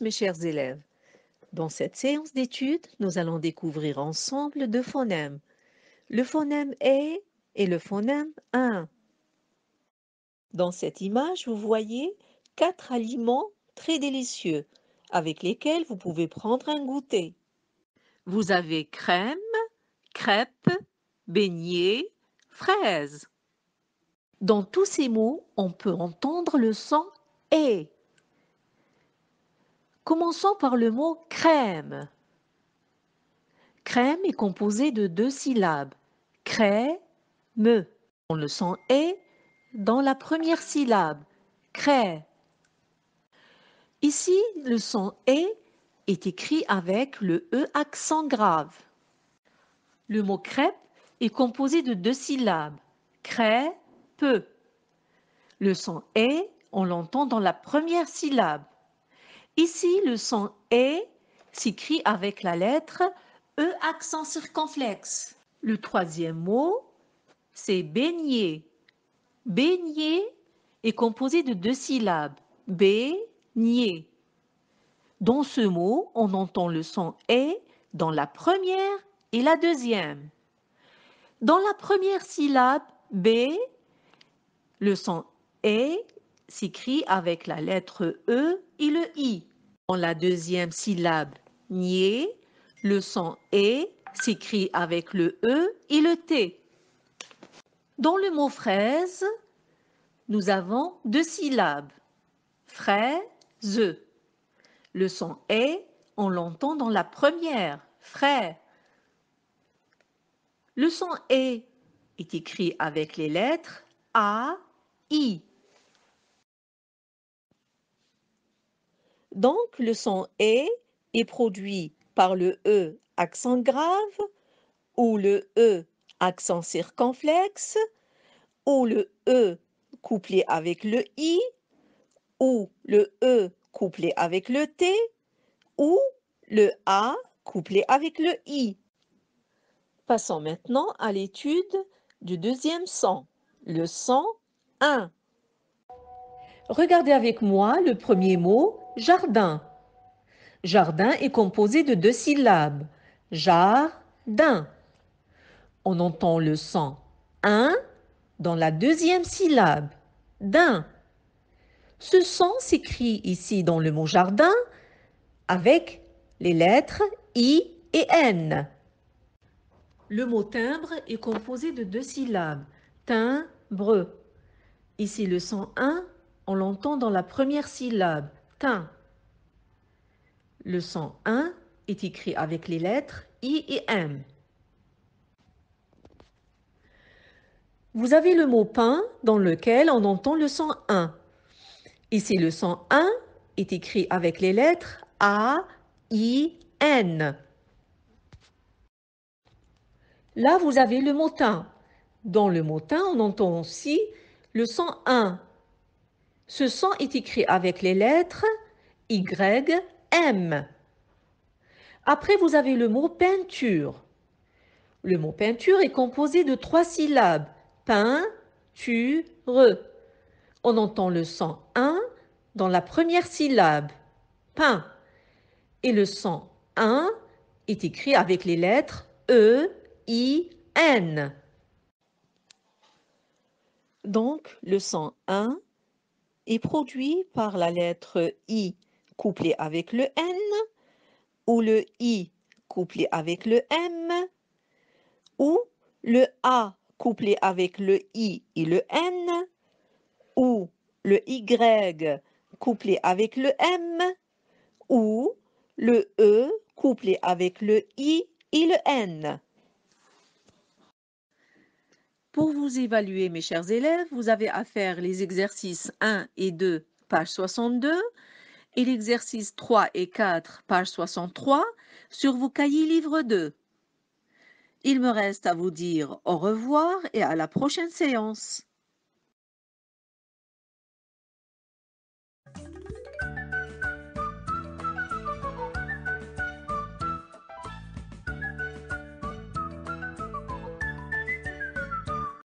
mes chers élèves. Dans cette séance d'étude, nous allons découvrir ensemble deux phonèmes. Le phonème est et le phonème un. Dans cette image, vous voyez quatre aliments très délicieux avec lesquels vous pouvez prendre un goûter. Vous avez crème, crêpe, beignet, fraise. Dans tous ces mots, on peut entendre le son « et ». Commençons par le mot crème. Crème est composé de deux syllabes, crè-me. On le son est dans la première syllabe, crée. Ici, le son e est écrit avec le e accent grave. Le mot crêpe est composé de deux syllabes, Crê, peu. Le son est, on l'entend dans la première syllabe, Ici, le son E s'écrit avec la lettre E accent circonflexe. Le troisième mot, c'est baigner. Baigner est composé de deux syllabes, bé-nier ». Dans ce mot, on entend le son E dans la première et la deuxième. Dans la première syllabe, B, le son E s'écrit avec la lettre E et le I. Dans la deuxième syllabe, nier, le son E s'écrit avec le E et le T. Dans le mot fraise, nous avons deux syllabes, fraise. Le son E, on l'entend dans la première, frais ». Le son E est écrit avec les lettres A, I. Donc, le son E est produit par le E accent grave ou le E accent circonflexe ou le E couplé avec le I ou le E couplé avec le T ou le A couplé avec le I. Passons maintenant à l'étude du deuxième son, le son 1. Regardez avec moi le premier mot jardin. Jardin est composé de deux syllabes. Jardin. On entend le son un dans la deuxième syllabe. D'un. Ce son s'écrit ici dans le mot jardin avec les lettres I et N. Le mot timbre est composé de deux syllabes, timbre. Ici, le son un on l'entend dans la première syllabe, le son 1 est écrit avec les lettres I et M. Vous avez le mot pain dans lequel on entend le son 1. Ici, le son 1 est écrit avec les lettres A, I, N. Là, vous avez le mot tin. Dans le mot tin, on entend aussi le son 1 ce son est écrit avec les lettres Y, M. Après, vous avez le mot peinture. Le mot peinture est composé de trois syllabes, pein, tu, re. On entend le son 1 dans la première syllabe, pain. Et le son 1 est écrit avec les lettres E, I, N. Donc, le son 1 est produit par la lettre I couplée avec le N ou le I couplé avec le M ou le A couplé avec le I et le N ou le Y couplé avec le M ou le E couplé avec le I et le N. Pour vous évaluer, mes chers élèves, vous avez à faire les exercices 1 et 2, page 62, et l'exercice 3 et 4, page 63, sur vos cahiers livre 2. Il me reste à vous dire au revoir et à la prochaine séance.